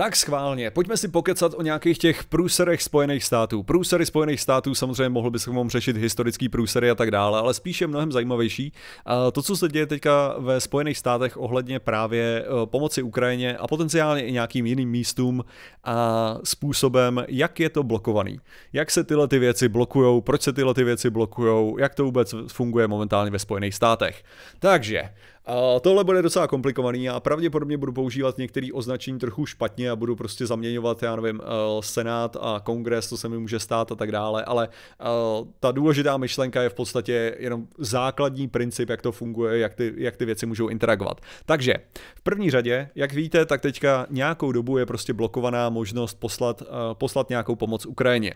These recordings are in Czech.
Tak schválně, pojďme si pokecat o nějakých těch průserech Spojených států. Průsery Spojených států, samozřejmě mohl vám řešit historický průsery a tak dále, ale spíše mnohem zajímavější. to, co se děje teďka ve Spojených státech ohledně právě e, pomoci Ukrajině a potenciálně i nějakým jiným místům a způsobem, jak je to blokovaný. Jak se tyhle ty věci blokujou, proč se tyhle ty věci blokujou, jak to vůbec funguje momentálně ve Spojených státech. Takže, a tohle bude docela komplikovaný a pravděpodobně budu používat některé označení trochu špatně a budu prostě zaměňovat, já nevím, eh, senát a kongres, to se mi může stát a tak dále, ale eh, ta důležitá myšlenka je v podstatě jenom základní princip, jak to funguje, jak ty, jak ty věci můžou interagovat. Takže v první řadě, jak víte, tak teďka nějakou dobu je prostě blokovaná možnost poslat, eh, poslat nějakou pomoc Ukrajině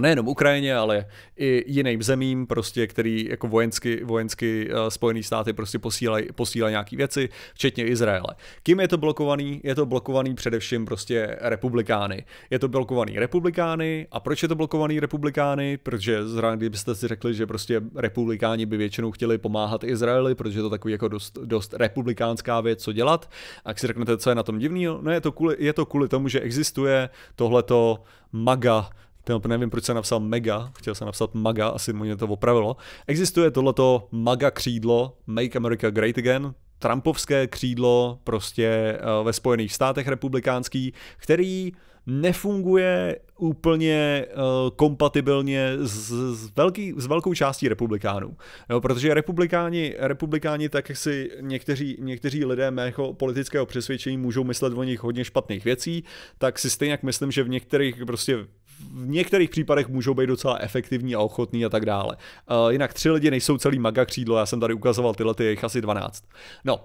nejenom Ukrajině, ale i jiným zemím, prostě, který jako vojensky, vojensky eh, Spojené státy prostě posílají posílaj nějaké věci, včetně Izraele. Kým je to blokovaný? Je to blokovaný především prostě republikány. Je to blokovaný republikány a proč je to blokovaný republikány? Protože zrovna kdybyste si řekli, že prostě republikáni by většinou chtěli pomáhat Izraeli, protože je to takový jako dost, dost republikánská věc, co dělat. A jak si řeknete, co je na tom divného, no je to kvůli, je to kvůli tomu, že existuje tohleto maga ten nevím, proč jsem napsal mega, chtěl jsem napsat maga, asi mu mě to opravilo. Existuje tohleto maga křídlo Make America Great Again, Trumpovské křídlo prostě eh, ve Spojených státech republikánský, který nefunguje úplně uh, kompatibilně s, s, velký, s velkou částí republikánů. Jo, protože republikáni, republikáni, tak jak si někteří, někteří lidé mého politického přesvědčení můžou myslet o nich hodně špatných věcí, tak si stejně myslím, že v některých prostě v některých případech můžou být docela efektivní a ochotní a tak dále. Eh, jinak tři lidi nejsou celý maga křídlo, já jsem tady ukazoval tyhle, ty jich asi 12. No,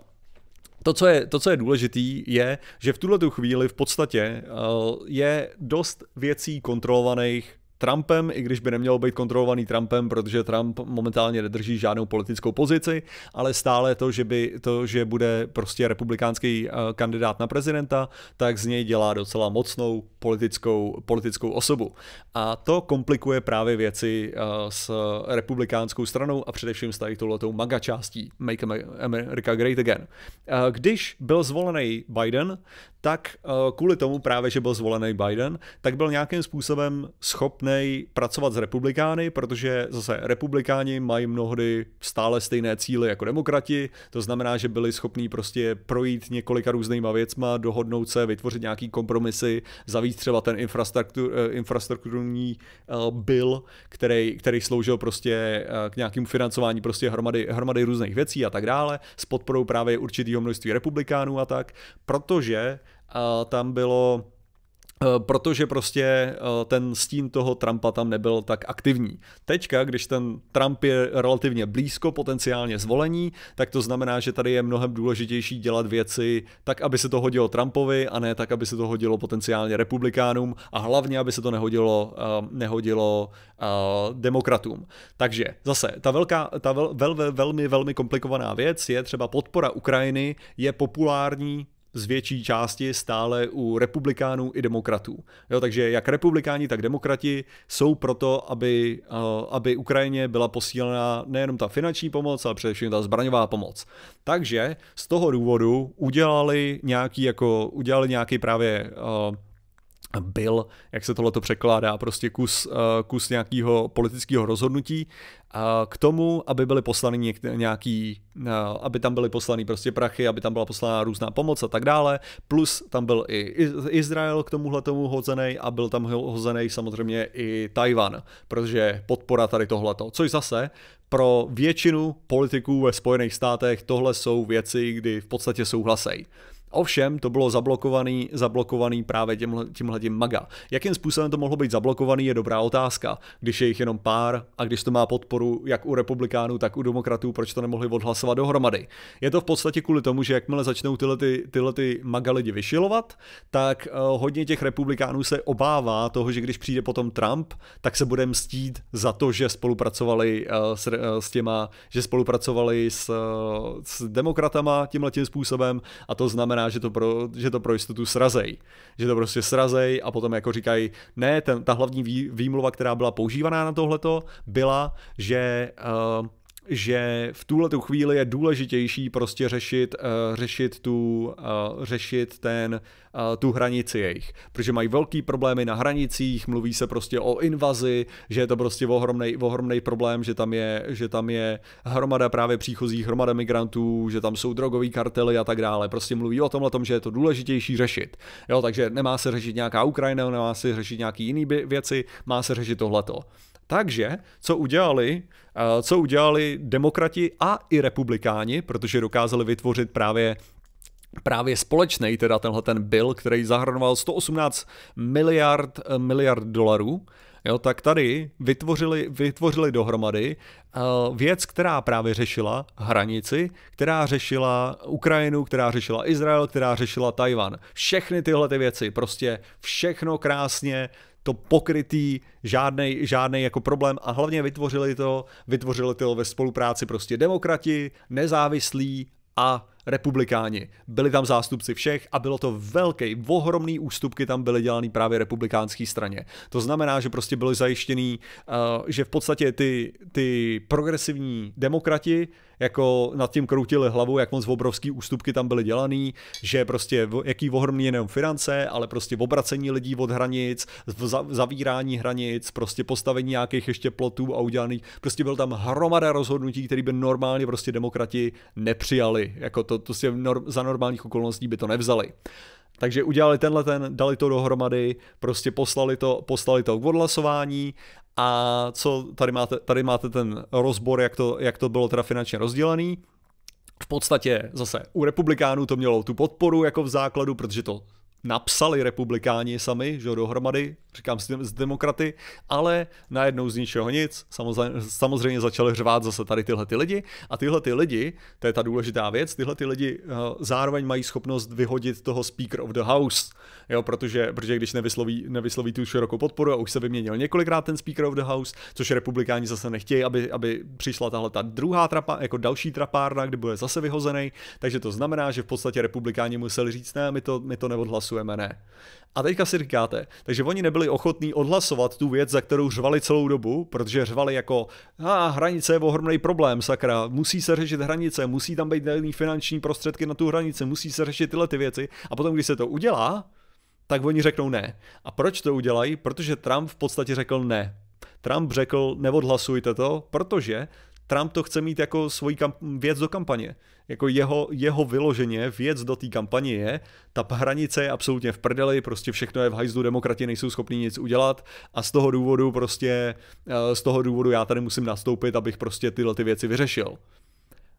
to, co je, to, co je důležitý, je, že v tuhle chvíli v podstatě eh, je dost věcí kontrolovaných Trumpem, i když by nemělo být kontrolovaný Trumpem, protože Trump momentálně nedrží žádnou politickou pozici, ale stále to, že by to, že bude prostě republikánský eh, kandidát na prezidenta, tak z něj dělá docela mocnou politickou, politickou osobu. A to komplikuje právě věci eh, s republikánskou stranou a především s tady touhletou MAGA částí Make America Great Again. Eh, když byl zvolený Biden, tak eh, kvůli tomu právě, že byl zvolený Biden, tak byl nějakým způsobem schopný pracovat s republikány, protože zase republikáni mají mnohdy stále stejné cíly jako demokrati, to znamená, že byli schopní prostě projít několika různýma věcma, dohodnout se, vytvořit nějaký kompromisy, zavít třeba ten infrastruktur, eh, infrastrukturní eh, byl, který, který sloužil prostě k nějakému financování prostě hromady, hromady různých věcí a tak dále, s podporou právě určitého množství republikánů a tak, protože a tam bylo eh, protože prostě eh, ten stín toho Trumpa tam nebyl tak aktivní. Teďka, když ten Trump je relativně blízko potenciálně zvolení, tak to znamená, že tady je mnohem důležitější dělat věci tak, aby se to hodilo Trumpovi a ne tak, aby se to hodilo potenciálně republikánům a hlavně, aby se to nehodilo, eh, nehodilo demokratům. Takže zase, ta, velká, ta vel, vel, velmi, velmi komplikovaná věc je třeba podpora Ukrajiny je populární z větší části stále u republikánů i demokratů. Jo, takže jak republikáni, tak demokrati jsou proto, aby, eh, aby Ukrajině byla posílena nejenom ta finanční pomoc, ale především ta zbraňová pomoc. Takže z toho důvodu udělali nějaký, jako, udělali nějaký právě uh, byl, jak se tohle to překládá, prostě kus, eh, kus nějakého politického rozhodnutí k tomu, aby byly poslany někde, nějaký, eh, aby tam byly poslány prostě prachy, aby tam byla poslána různá pomoc a tak dále, plus tam byl i Izrael k tomuhle tomu hozený a byl tam hozený samozřejmě i Tajvan, protože podpora tady tohleto, což zase pro většinu politiků ve Spojených státech tohle jsou věci, kdy v podstatě souhlasejí. Ovšem, to bylo zablokovaný, zablokovaný právě tímhle, tím maga. Jakým způsobem to mohlo být zablokovaný, je dobrá otázka. Když je jich jenom pár a když to má podporu jak u republikánů, tak u demokratů, proč to nemohli odhlasovat dohromady? Je to v podstatě kvůli tomu, že jakmile začnou tyhle, ty, tyhle ty maga lidi vyšilovat, tak eh, hodně těch republikánů se obává toho, že když přijde potom Trump, tak se bude mstít za to, že spolupracovali eh, s, eh, s těma, že spolupracovali s, s demokratama tím způsobem a to znamená, že to, pro, že to pro jistotu srazej. Že to prostě srazej a potom jako říkají, ne, ten, ta hlavní vý, výmluva, která byla používaná na tohleto, byla, že uh, že v tuhle tu chvíli je důležitější prostě řešit, uh, řešit, tu, uh, řešit ten, uh, tu hranici jejich. Protože mají velký problémy na hranicích, mluví se prostě o invazi, že je to prostě ohromný, problém, že tam, je, že tam je hromada právě příchozích, hromada migrantů, že tam jsou drogoví kartely a tak dále. Prostě mluví o tomhle tom, že je to důležitější řešit. Jo, takže nemá se řešit nějaká Ukrajina, nemá se řešit nějaký jiný věci, má se řešit tohleto. Takže co udělali? Eh, co udělali demokrati a i republikáni, protože dokázali vytvořit právě právě společný, teda tenhle ten byl, který zahrnoval 118 miliard, eh, miliard dolarů, jo, tak tady vytvořili, vytvořili dohromady eh, věc, která právě řešila hranici, která řešila Ukrajinu, která řešila Izrael, která řešila Tajvan. Všechny tyhle ty věci, prostě všechno krásně to pokrytý, žádný žádnej jako problém a hlavně vytvořili to, vytvořili to ve spolupráci prostě demokrati, nezávislí a republikáni. Byli tam zástupci všech a bylo to velký, ohromný ústupky tam byly dělaný právě republikánské straně. To znamená, že prostě byly zajištěný, eh, že v podstatě ty, ty progresivní demokrati jako nad tím kroutili hlavu, jak moc obrovský ústupky tam byly dělaný, že prostě jaký ohromný jenom finance, ale prostě obracení lidí od hranic, zavírání hranic, prostě postavení nějakých ještě plotů a udělaných, prostě byl tam hromada rozhodnutí, které by normálně prostě demokrati nepřijali, jako to to, si norm, za normálních okolností by to nevzali. Takže udělali tenhle ten, dali to dohromady, prostě poslali to, poslali to k odhlasování a co tady máte, tady máte ten rozbor, jak to, jak to bylo teda finančně rozdělený. V podstatě zase u republikánů to mělo tu podporu jako v základu, protože to napsali republikáni sami, že dohromady, říkám s demokraty, ale najednou z ničeho nic, samozřejmě, samozřejmě začaly řvát zase tady tyhle ty lidi a tyhle ty lidi, to je ta důležitá věc, tyhle ty lidi eh, zároveň mají schopnost vyhodit toho Speaker of the House, jo, protože, protože když nevysloví, nevysloví tu širokou podporu a už se vyměnil několikrát ten Speaker of the House, což republikáni zase nechtějí, aby, aby přišla tahle ta druhá trapa, jako další trapárna, kdy bude zase vyhozený, takže to znamená, že v podstatě republikáni museli říct, ne, my to, my to neodhlasujeme odhlasujeme ne. A teďka si říkáte, takže oni nebyli ochotní odhlasovat tu věc, za kterou řvali celou dobu, protože řvali jako, a ah, hranice je ohromný problém, sakra, musí se řešit hranice, musí tam být daný finanční prostředky na tu hranici, musí se řešit tyhle ty věci. A potom, když se to udělá, tak oni řeknou ne. A proč to udělají? Protože Trump v podstatě řekl ne. Trump řekl, neodhlasujte to, protože Trump to chce mít jako svoji kamp- věc do kampaně. Jako jeho, jeho vyloženě věc do té kampaně je, ta hranice je absolutně v prdeli, prostě všechno je v hajzdu, demokrati nejsou schopní nic udělat a z toho důvodu prostě, eh, z toho důvodu já tady musím nastoupit, abych prostě tyhle ty věci vyřešil.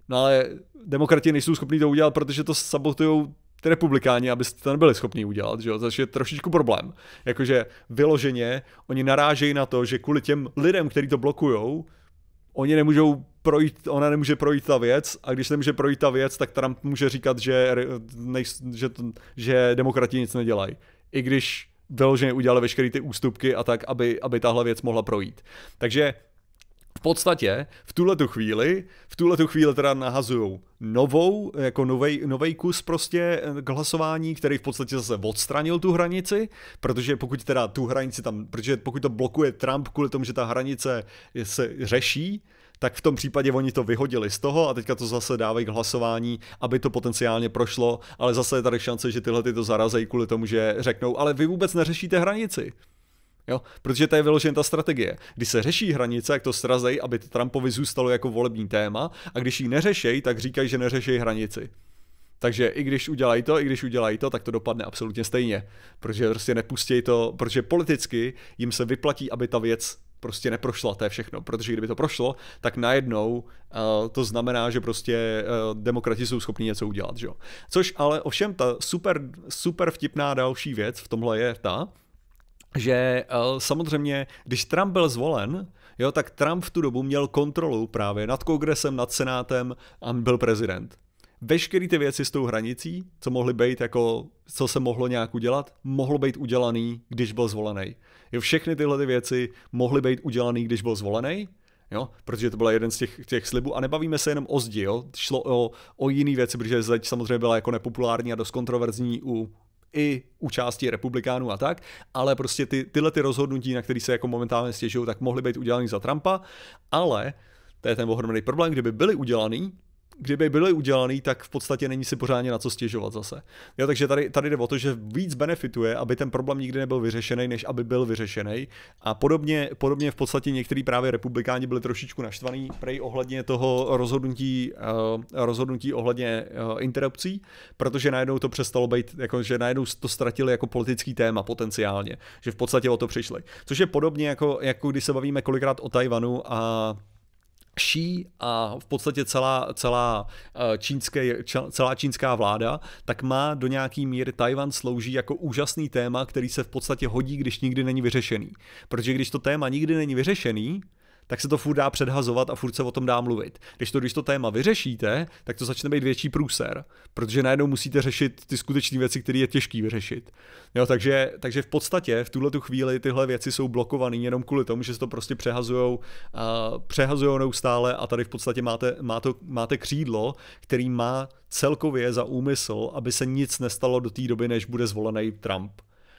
No ale demokrati nejsou schopní to udělat, protože to sabotují ty republikáni, abyste to nebyli schopni udělat, že jo? což je trošičku problém. Jakože vyloženě oni narážejí na to, že kvůli těm lidem, kteří to blokujou, oni nemůžou projít, ona nemůže projít ta věc a když nemůže projít ta věc, tak Trump může říkat, že, nej, že, že demokrati nic nedělají. I když vyloženě udělali veškeré ty ústupky a tak, aby, aby tahle věc mohla projít. Takže v podstatě v tuhle tu chvíli, v tuhle tu chvíli teda nahazují novou, jako novej, novej kus prostě eh, k hlasování, který v podstatě zase odstranil tu hranici, protože pokud teda tu hranici tam, protože pokud to blokuje Trump kvůli tomu, že ta hranice se řeší, tak v tom případě oni to vyhodili z toho a teďka to zase dávají k hlasování, aby to potenciálně prošlo, ale zase je tady šance, že tyhle ty to zarazejí kvůli tomu, že řeknou, ale vy vůbec neřešíte hranici. Jo? Protože to je vyložen ta strategie. Když se řeší hranice, jak to srazej, aby to Trumpovi zůstalo jako volební téma, a když ji neřešejí, tak říkají, že neřeší hranici. Takže i když udělají to, i když udělají to, tak to dopadne absolutně stejně. Protože prostě nepustí to, protože politicky jim se vyplatí, aby ta věc prostě neprošla, to je všechno. Protože kdyby to prošlo, tak najednou uh, to znamená, že prostě uh, demokrati jsou schopni něco udělat, že Což ale ovšem ta super, super vtipná další věc v tomhle je ta, že eh, samozřejmě, když Trump byl zvolen, jo, tak Trump v tu dobu měl kontrolu právě nad kongresem, nad senátem a byl prezident. Veškeré ty věci s tou hranicí, co mohly být jako, co se mohlo nějak udělat, mohlo být udělaný, když byl zvolený. Jo, všechny tyhle ty věci mohly být udělaný, když byl zvolený, jo? protože to byl jeden z těch, těch slibů. A nebavíme se jenom o zdi, jo? šlo o, o jiné věci, protože zeď samozřejmě byla jako nepopulární a dost kontroverzní u i u části republikánů a tak, ale prostě ty, tyhle ty rozhodnutí, na které se jako momentálně stěžují, tak mohly být udělané za Trumpa, ale to je ten ohromný problém, kdyby byly udělané, kdyby byly udělaný, tak v podstatě není si pořádně na co stěžovat zase. Jo, takže tady, tady jde o to, že víc benefituje, aby ten problém nikdy nebyl vyřešený, než aby byl vyřešený. A podobně, podobně v podstatě některý právě republikáni byli trošičku naštvaní prej ohledně toho rozhodnutí, eh, rozhodnutí ohledně eh, interrupcí, protože najednou to přestalo být, jako, že najednou to ztratili jako politický téma potenciálně, že v podstatě o to přišli. Což je podobně jako, jako když se bavíme kolikrát o Tajvanu a Xi a v podstatě celá, celá, eh, čínské, celá čínská vláda, tak má do nějaký míry Tajvan slouží jako úžasný téma, který se v podstatě hodí, když nikdy není vyřešený. Protože když to téma nikdy není vyřešený, tak se to furt dá předhazovat a furt se o tom dá mluvit. Když to, když to téma vyřešíte, tak to začne být větší průser, protože najednou musíte řešit ty skutečné věci, které je těžké vyřešit. Jo, takže, takže v podstatě v tuhle tu chvíli tyhle věci jsou blokované jenom kvůli tomu, že se to prostě přehazujou, uh, přehazujou neustále a tady v podstatě máte, má to máte křídlo, který má celkově za úmysl, aby se nic nestalo do té doby, než bude zvolený Trump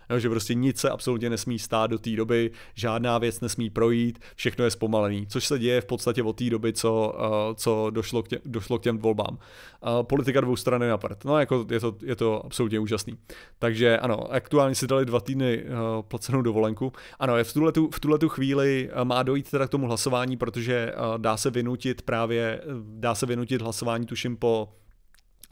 no, že prostě nic se absolutně nesmí stát do té doby, žádná věc nesmí projít, všechno je zpomalený, což se děje v podstatě od té doby, co, eh, co došlo, k tě, došlo k těm volbám. Eh, politika dvou strany na prd. No, jako je to, je to absolutně úžasný. Takže ano, aktuálně si dali dva týdny eh, placenou dovolenku. Ano, je v tuhle tu, v tuhle tu chvíli má dojít teda k tomu hlasování, protože dá se vynutit právě, dá se vynutit hlasování, tuším po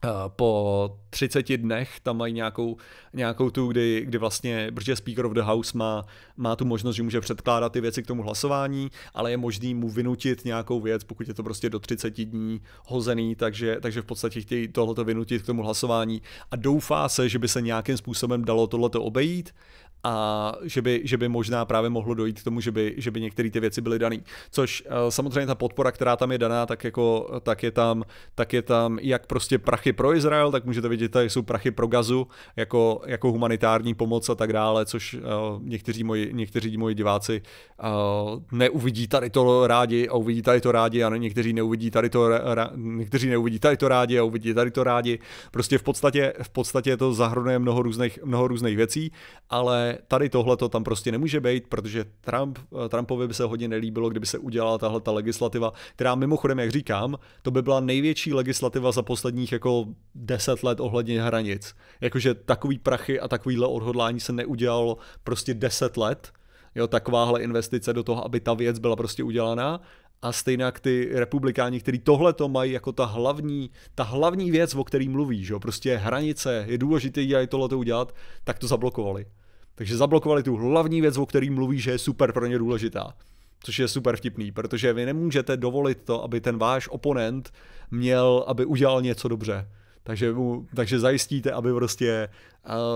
Eh, po 30 dnech tam mají nějakou, nějakou tu, kdy, kdy vlastně, protože Speaker of the House má, má tu možnost, že může předkládat ty věci k tomu hlasování, ale je možný mu vynutit nějakou věc, pokud je to prostě do 30 dní hozený, takže, takže v podstatě chtějí tohleto vynutit k tomu hlasování a doufá se, že by se nějakým způsobem dalo tohleto obejít, a že by, že by možná právě mohlo dojít k tomu, že by, že by některé ty věci byly dané. Což eh, samozřejmě ta podpora, která tam je daná, tak, jako, tak, je tam, tak je tam jak prostě prachy prachy pro Izrael, tak můžete vidět, tady jsou prachy pro gazu jako, jako humanitární pomoc a tak dále, což uh, někteří, moji, někteří moji diváci uh, neuvidí tady to rádi a uvidí tady to rádi a někteří neuvidí tady to, ra, někteří neuvidí tady to rádi a uvidí tady to rádi. Prostě v podstatě, v podstatě to zahrnuje mnoho různých, mnoho různých věcí, ale tady tohle to tam prostě nemůže být, protože Trump, eh, Trumpovi by se hodně nelíbilo, kdyby se udělala tahle ta legislativa, která mimochodem, jak říkám, to by byla největší legislativa za posledních jako deset let ohledně hranic. Jakože takový prachy a takovýhle odhodlání se neudělalo prostě deset let, jo, takováhle investice do toho, aby ta věc byla prostě udělaná a stejně jak ty republikáni, kteří tohle to mají jako ta hlavní, ta hlavní věc, o který mluví, že jo, prostě hranice, je důležité dělat tohle to udělat, tak to zablokovali. Takže zablokovali tu hlavní věc, o který mluví, že je super pro ně důležitá. Což je super vtipný, protože vy nemůžete dovolit to, aby ten váš oponent měl, aby udělal něco dobře. Takže, mu, takže zajistíte, aby prostě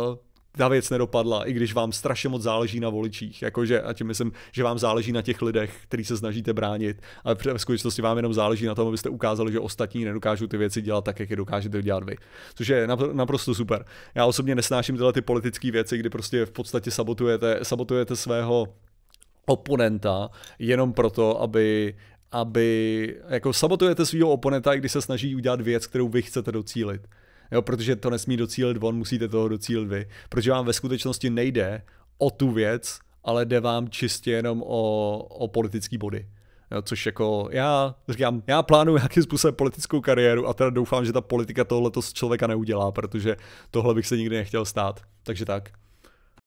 uh, ta věc nedopadla, i když vám strašně moc záleží na voličích. Jakože, a tím myslím, že vám záleží na těch lidech, který se snažíte bránit, ale v skutečnosti vám jenom záleží na tom, abyste ukázali, že ostatní nedokážou ty věci dělat tak, jak je dokážete dělat vy. Což je naprosto super. Já osobně nesnáším tyhle ty politické věci, kdy prostě v podstatě sabotujete, sabotujete svého oponenta jenom proto, aby aby jako sabotujete svého oponenta, když se snaží udělat věc, kterou vy chcete docílit. Jo, protože to nesmí docílit on, musíte toho docílit vy. Protože vám ve skutečnosti nejde o tu věc, ale jde vám čistě jenom o, o politický body. Jo, což jako já říkám, já plánuju nějaký způsob politickou kariéru a teda doufám, že ta politika tohle z člověka neudělá, protože tohle bych se nikdy nechtěl stát. Takže tak.